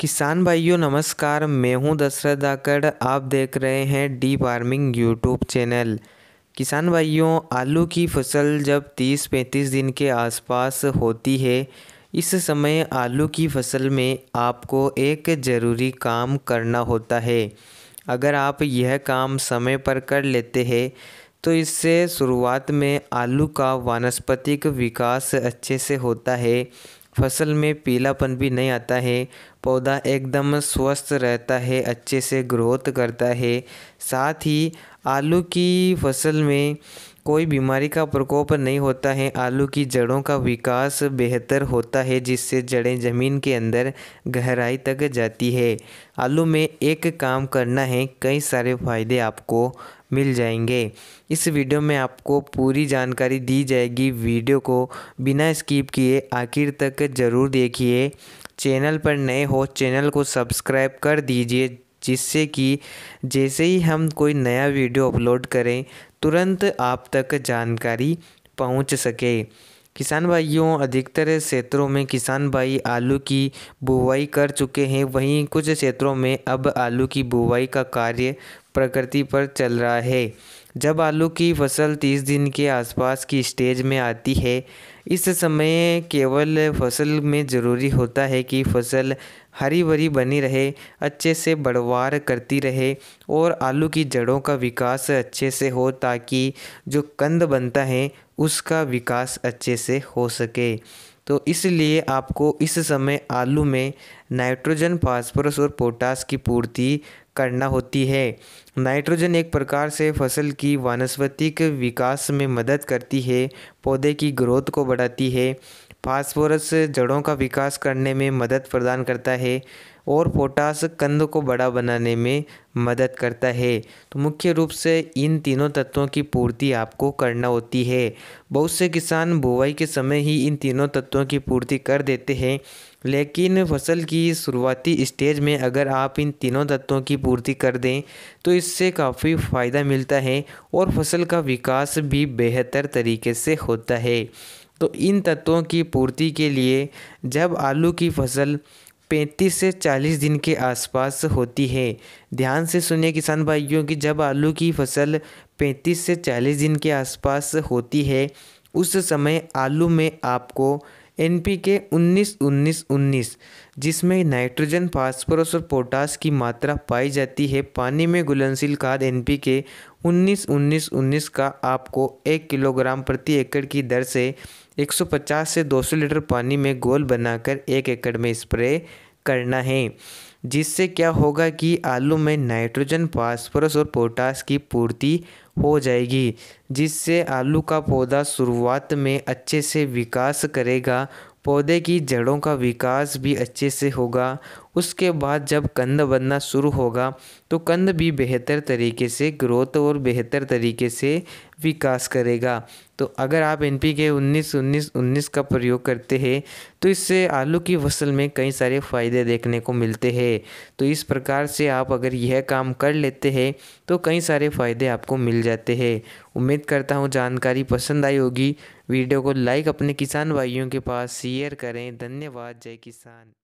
किसान भाइयों नमस्कार मैं हूं दशरथ आकड़ आप देख रहे हैं डी फार्मिंग यूट्यूब चैनल किसान भाइयों आलू की फसल जब 30-35 दिन के आसपास होती है इस समय आलू की फसल में आपको एक ज़रूरी काम करना होता है अगर आप यह काम समय पर कर लेते हैं तो इससे शुरुआत में आलू का वानस्पतिक विकास अच्छे से होता है फसल में पीलापन भी नहीं आता है पौधा एकदम स्वस्थ रहता है अच्छे से ग्रोथ करता है साथ ही आलू की फसल में कोई बीमारी का प्रकोप नहीं होता है आलू की जड़ों का विकास बेहतर होता है जिससे जड़ें ज़मीन के अंदर गहराई तक जाती है आलू में एक काम करना है कई सारे फ़ायदे आपको मिल जाएंगे इस वीडियो में आपको पूरी जानकारी दी जाएगी वीडियो को बिना स्किप किए आखिर तक ज़रूर देखिए चैनल पर नए हो चैनल को सब्सक्राइब कर दीजिए जिससे कि जैसे ही हम कोई नया वीडियो अपलोड करें तुरंत आप तक जानकारी पहुँच सके किसान भाइयों अधिकतर क्षेत्रों में किसान भाई आलू की बुवाई कर चुके हैं वहीं कुछ क्षेत्रों में अब आलू की बुवाई का कार्य प्रकृति पर चल रहा है जब आलू की फसल तीस दिन के आसपास की स्टेज में आती है इस समय केवल फसल में ज़रूरी होता है कि फसल हरी भरी बनी रहे अच्छे से बढ़वार करती रहे और आलू की जड़ों का विकास अच्छे से हो ताकि जो कंद बनता है उसका विकास अच्छे से हो सके तो इसलिए आपको इस समय आलू में नाइट्रोजन फास्फोरस और पोटास की पूर्ति करना होती है नाइट्रोजन एक प्रकार से फसल की वानस्पतिक विकास में मदद करती है पौधे की ग्रोथ को बढ़ाती है फास्फोरस जड़ों का विकास करने में मदद प्रदान करता है और पोटास कंद को बड़ा बनाने में मदद करता है तो मुख्य रूप से इन तीनों तत्वों की पूर्ति आपको करना होती है बहुत से किसान बुवाई के समय ही इन तीनों तत्वों की पूर्ति कर देते हैं लेकिन फसल की शुरुआती स्टेज में अगर आप इन तीनों तत्वों की पूर्ति कर दें तो इससे काफ़ी फ़ायदा मिलता है और फसल का विकास भी बेहतर तरीके से होता है तो इन तत्वों की पूर्ति के लिए जब आलू की फसल 35 से 40 दिन के आसपास होती है ध्यान से सुनिए किसान भाइयों की जब आलू की फसल 35 से 40 दिन के आसपास होती है उस समय आलू में आपको एन पी के उन्नीस उन्नीस उन्नीस जिसमें नाइट्रोजन फास्फोरस और पोटास की मात्रा पाई जाती है पानी में घुलनशील खाद एन पी के उन्नीस उन्नीस उन्नीस का आपको एक किलोग्राम प्रति एकड़ की दर से 150 से 200 लीटर पानी में गोल बनाकर एक एकड़ में स्प्रे करना है जिससे क्या होगा कि आलू में नाइट्रोजन फास्फोरस और पोटास की पूर्ति हो जाएगी जिससे आलू का पौधा शुरुआत में अच्छे से विकास करेगा पौधे की जड़ों का विकास भी अच्छे से होगा उसके बाद जब कंद बनना शुरू होगा तो कंद भी बेहतर तरीके से ग्रोथ और बेहतर तरीके से विकास करेगा तो अगर आप एन पी के उन्नीस उन्नीस उन्नीस का प्रयोग करते हैं तो इससे आलू की फसल में कई सारे फ़ायदे देखने को मिलते हैं तो इस प्रकार से आप अगर यह काम कर लेते हैं तो कई सारे फ़ायदे आपको मिल जाते हैं उम्मीद करता हूँ जानकारी पसंद आई होगी वीडियो को लाइक अपने किसान भाइयों के पास शेयर करें धन्यवाद जय किसान